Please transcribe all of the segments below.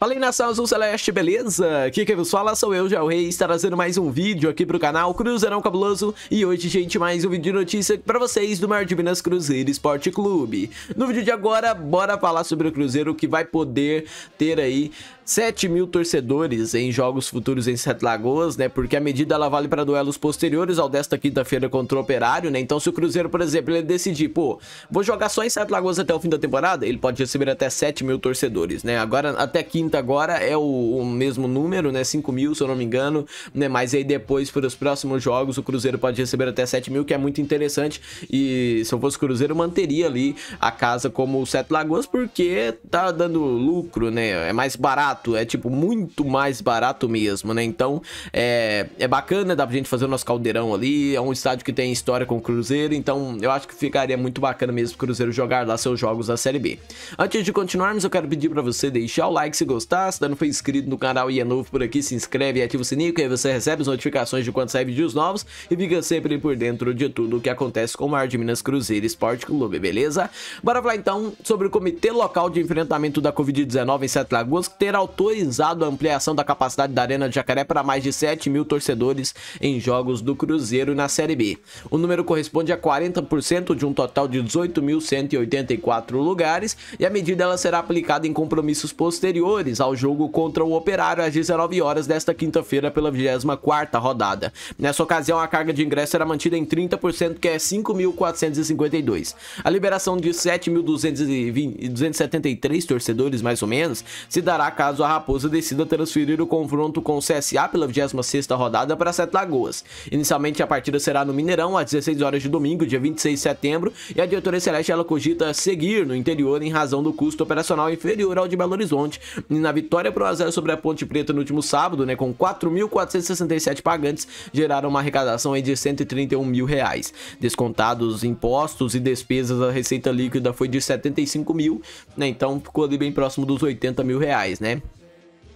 Fala aí nação azul celeste, beleza? Aqui quem vos fala sou eu, Gel Reis, tá trazendo mais um vídeo aqui pro canal Cruzeirão Cabuloso E hoje, gente, mais um vídeo de notícia pra vocês do Mar de Minas Cruzeiro Esporte Clube No vídeo de agora, bora falar sobre o Cruzeiro que vai poder ter aí 7 mil torcedores em jogos futuros em Sete Lagoas, né? Porque a medida ela vale para duelos posteriores ao desta quinta-feira contra o Operário, né? Então se o Cruzeiro, por exemplo, ele decidir, pô, vou jogar só em Sete Lagoas até o fim da temporada, ele pode receber até 7 mil torcedores, né? Agora, até quinta agora é o, o mesmo número, né? 5 mil, se eu não me engano, né? Mas aí depois, para os próximos jogos, o Cruzeiro pode receber até 7 mil, que é muito interessante. E se eu fosse Cruzeiro, manteria ali a casa como o Sete Lagoas, porque tá dando lucro, né? É mais barato barato, é tipo muito mais barato mesmo, né? Então é, é bacana, dá pra gente fazer o nosso caldeirão ali, é um estádio que tem história com o Cruzeiro, então eu acho que ficaria muito bacana mesmo o Cruzeiro jogar lá seus jogos da Série B. Antes de continuarmos, eu quero pedir pra você deixar o like se gostar, se ainda não foi inscrito no canal e é novo por aqui, se inscreve e ativa o sininho, que aí você recebe as notificações de quando sai vídeos novos e fica sempre por dentro de tudo o que acontece com o Mar de Minas Cruzeiro Esporte Clube, beleza? Bora falar então sobre o Comitê Local de Enfrentamento da Covid-19 em Sete Lagoas, que terá o autorizado a ampliação da capacidade da Arena de Jacaré para mais de 7 mil torcedores em jogos do Cruzeiro na Série B. O número corresponde a 40% de um total de 18.184 lugares e a medida ela será aplicada em compromissos posteriores ao jogo contra o Operário às 19 horas desta quinta-feira pela 24ª rodada. Nessa ocasião, a carga de ingresso será mantida em 30%, que é 5.452. A liberação de 7.273 torcedores, mais ou menos, se dará caso caso a Raposa decida transferir o confronto com o CSA pela 26ª rodada para Sete Lagoas. Inicialmente a partida será no Mineirão às 16 horas de domingo, dia 26 de setembro, e a diretoria celeste ela cogita seguir no interior em razão do custo operacional inferior ao de Belo Horizonte. E na vitória para o Azero sobre a Ponte Preta no último sábado, né, com 4.467 pagantes, geraram uma arrecadação aí de 131 mil reais. Descontados impostos e despesas, a receita líquida foi de 75 mil, né, então ficou ali bem próximo dos 80 mil reais, né?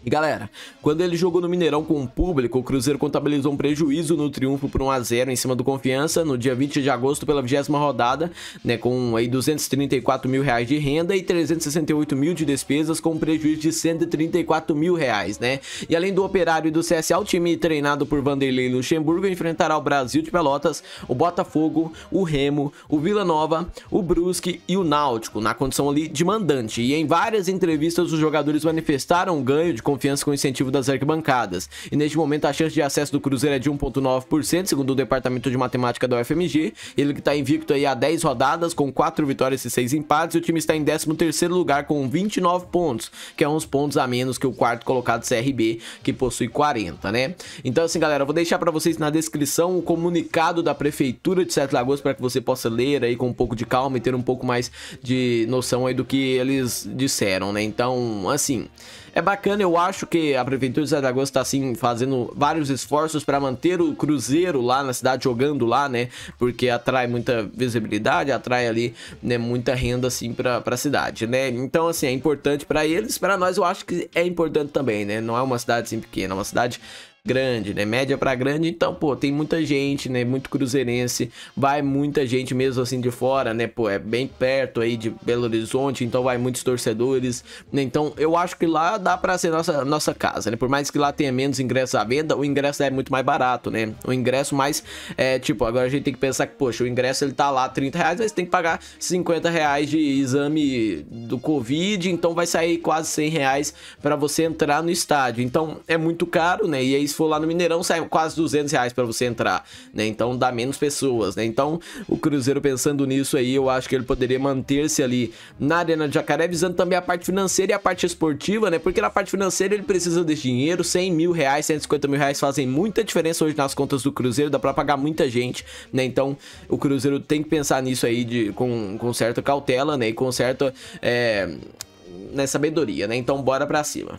E galera, quando ele jogou no Mineirão com o público, o Cruzeiro contabilizou um prejuízo no triunfo por 1x0 em cima do Confiança no dia 20 de agosto pela 20 rodada, né, com aí 234 mil reais de renda e 368 mil de despesas com um prejuízo de 134 mil reais, né? E além do Operário do CSA, o time treinado por Vanderlei Luxemburgo enfrentará o Brasil de Pelotas, o Botafogo, o Remo, o Vila Nova, o Brusque e o Náutico, na condição ali de mandante. E em várias entrevistas os jogadores manifestaram ganho de confiança com o incentivo das arquibancadas. E neste momento a chance de acesso do Cruzeiro é de 1.9%, segundo o Departamento de Matemática da UFMG. Ele que está invicto aí há 10 rodadas, com 4 vitórias e 6 empates. E o time está em 13º lugar com 29 pontos, que é uns pontos a menos que o quarto colocado CRB, que possui 40, né? Então assim, galera, eu vou deixar para vocês na descrição o comunicado da Prefeitura de Sete Lagoas para que você possa ler aí com um pouco de calma e ter um pouco mais de noção aí do que eles disseram, né? Então, assim é bacana, eu acho que a Prefeitura de Saragossa está assim fazendo vários esforços para manter o Cruzeiro lá na cidade, jogando lá, né? Porque atrai muita visibilidade, atrai ali né, muita renda assim para a cidade, né? Então, assim, é importante para eles, para nós eu acho que é importante também, né? Não é uma cidade assim pequena, é uma cidade grande, né? Média para grande, então, pô, tem muita gente, né? Muito cruzeirense, vai muita gente mesmo assim de fora, né? Pô, é bem perto aí de Belo Horizonte, então vai muitos torcedores, né? Então, eu acho que lá dá para ser nossa nossa casa, né? Por mais que lá tenha menos ingressos à venda, o ingresso é muito mais barato, né? O ingresso mais é, tipo, agora a gente tem que pensar que, poxa, o ingresso ele tá lá 30 reais, mas tem que pagar 50 reais de exame do Covid, então vai sair quase 100 reais para você entrar no estádio. Então, é muito caro, né? E é isso se for lá no Mineirão, sai quase 200 reais pra você entrar, né? Então dá menos pessoas, né? Então o Cruzeiro pensando nisso aí, eu acho que ele poderia manter-se ali na Arena de Jacaré, visando também a parte financeira e a parte esportiva, né? Porque na parte financeira ele precisa desse dinheiro, 100 mil reais, 150 mil reais fazem muita diferença hoje nas contas do Cruzeiro, dá pra pagar muita gente, né? Então o Cruzeiro tem que pensar nisso aí de, com, com certa cautela, né? E com certa... É, né, sabedoria, né? Então bora pra cima.